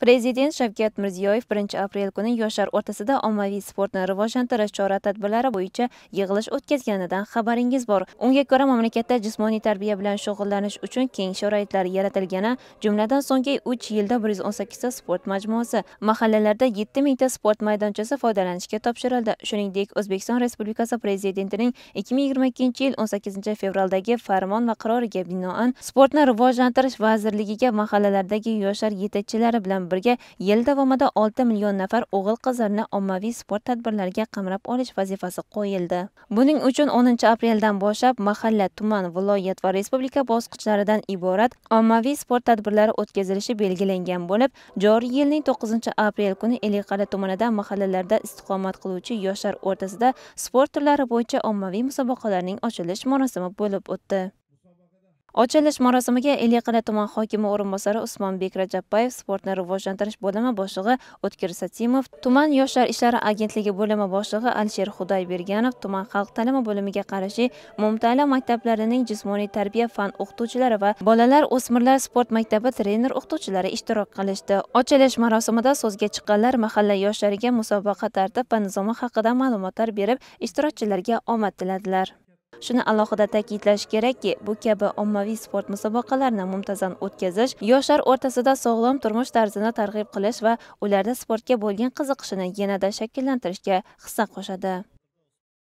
prezident shavkat mirziyoyev 1 aprel kuni yoshlar o'rtasida ommaviy sportni rivojlantirish chora tadbirlari bo'yicha yig'ilish o'tkazganidan xabaringiz bor unga ko'ra mamlakatda jismoniy tarbiya bilan shug'ullanish uchun keng sharoitlar yaratilgani jumladan so'nggi 3 yilda 118 ta sport majmuasi mahallalarda 7 mingta sport maydonchasi foydalanishga topshirildi shuningdek o'zbekiston respublikasi prezidentining 2022 yil 18 fevraldagi farmon va qaroriga binoan sportni rivojlantirish vazirligiga mahallalardagi yoshlar yetakchilari bilan birga yil davomida 6 million nafar o'g'il qizlarni ommaviy sport tadbirlariga qamrab olish vazifasi qo'yildi buning uchun 10 apreldan boshlab mahalla tuman viloyat va respublika bosqichlaridan iborat ommaviy sport tadbirlari o'tkazilishi belgilangan bo'lib joriy yilning 9 aprel kuni eliqal'a tumanida mahallalarda istiqomat qiluvchi yoshlar o'rtasida sport turlari bo'yicha ommaviy musobaqalarning ochilish marosimi bo'lib o'tdi ochilish marosimiga ellikqal'a tuman hokimi o'rinbosari usmonbek rajabbayev sportni rivojlantirish bo'limi boshlig'i o'tkir satimov tuman yoshlar ishlari agentligi bo'limi boshlig'i alisher xudoyberganov tuman xalq ta'limi bo'limiga qarashli umumta'lim maktablarining jismoniy tarbiya fan o'qituvchilari va bolalar o'smirlar sport maktabi trener o'qituvchilari ishtirok qilishdi ochilish marosimida so'zga chiqqanlar mahalla yoshlariga musobaqa tartib va nizomi haqida ma'lumotlar berib ishtirokchilarga omad tiladilar shuni alohida ta'kidlash kerakki bu kabi ommaviy sport musobaqalarini muntazam o'tkazish yoshlar o'rtasida sog'lom turmush tarzini targ'ib qilish va ularda sportga bo'lgan qiziqishini yanada shakllantirishga hissa qo'shadi